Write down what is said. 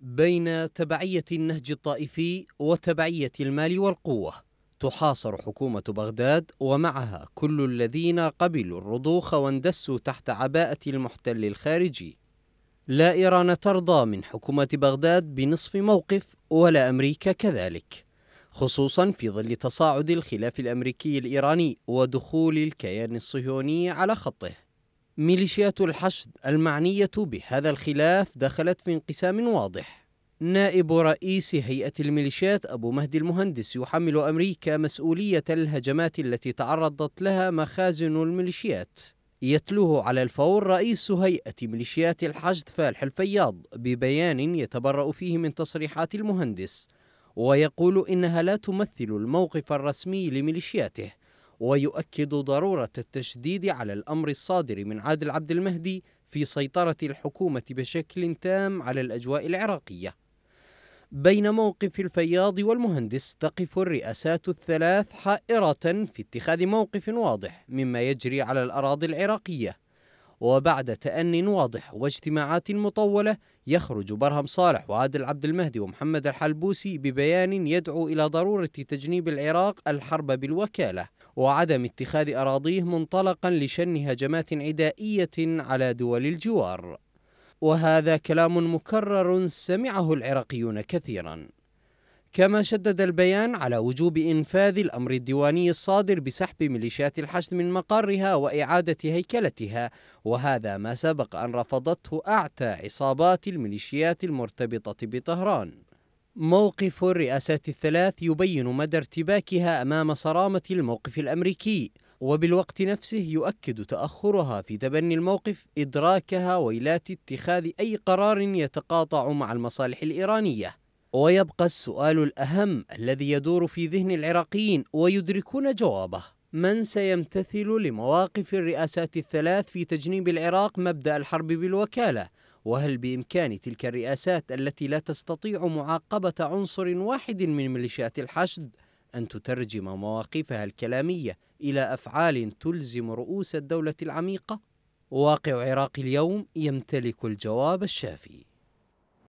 بين تبعية النهج الطائفي وتبعية المال والقوة تحاصر حكومة بغداد ومعها كل الذين قبلوا الرضوخ واندسوا تحت عباءة المحتل الخارجي لا إيران ترضى من حكومة بغداد بنصف موقف ولا أمريكا كذلك خصوصا في ظل تصاعد الخلاف الأمريكي الإيراني ودخول الكيان الصهيوني على خطه ميليشيات الحشد المعنية بهذا الخلاف دخلت في انقسام واضح نائب رئيس هيئة الميليشيات أبو مهدي المهندس يحمل أمريكا مسؤولية الهجمات التي تعرضت لها مخازن الميليشيات يتلوه على الفور رئيس هيئة ميليشيات الحشد فالح الفياض ببيان يتبرأ فيه من تصريحات المهندس ويقول إنها لا تمثل الموقف الرسمي لميليشياته ويؤكد ضرورة التشديد على الأمر الصادر من عادل عبد المهدي في سيطرة الحكومة بشكل تام على الأجواء العراقية بين موقف الفياض والمهندس تقف الرئاسات الثلاث حائرة في اتخاذ موقف واضح مما يجري على الأراضي العراقية وبعد تأن واضح واجتماعات مطولة يخرج برهم صالح وعادل عبد المهدي ومحمد الحلبوسي ببيان يدعو إلى ضرورة تجنيب العراق الحرب بالوكالة وعدم اتخاذ أراضيه منطلقا لشن هجمات عدائية على دول الجوار وهذا كلام مكرر سمعه العراقيون كثيرا كما شدد البيان على وجوب إنفاذ الأمر الديواني الصادر بسحب ميليشيات الحشد من مقرها وإعادة هيكلتها وهذا ما سبق أن رفضته أعتى عصابات الميليشيات المرتبطة بطهران موقف الرئاسات الثلاث يبين مدى ارتباكها أمام صرامة الموقف الأمريكي وبالوقت نفسه يؤكد تأخرها في تبني الموقف إدراكها ويلات اتخاذ أي قرار يتقاطع مع المصالح الإيرانية ويبقى السؤال الأهم الذي يدور في ذهن العراقيين ويدركون جوابه من سيمتثل لمواقف الرئاسات الثلاث في تجنيب العراق مبدأ الحرب بالوكالة وهل بإمكان تلك الرئاسات التي لا تستطيع معاقبة عنصر واحد من ميليشيات الحشد أن تترجم مواقفها الكلامية إلى أفعال تلزم رؤوس الدولة العميقة؟ واقع عراق اليوم يمتلك الجواب الشافي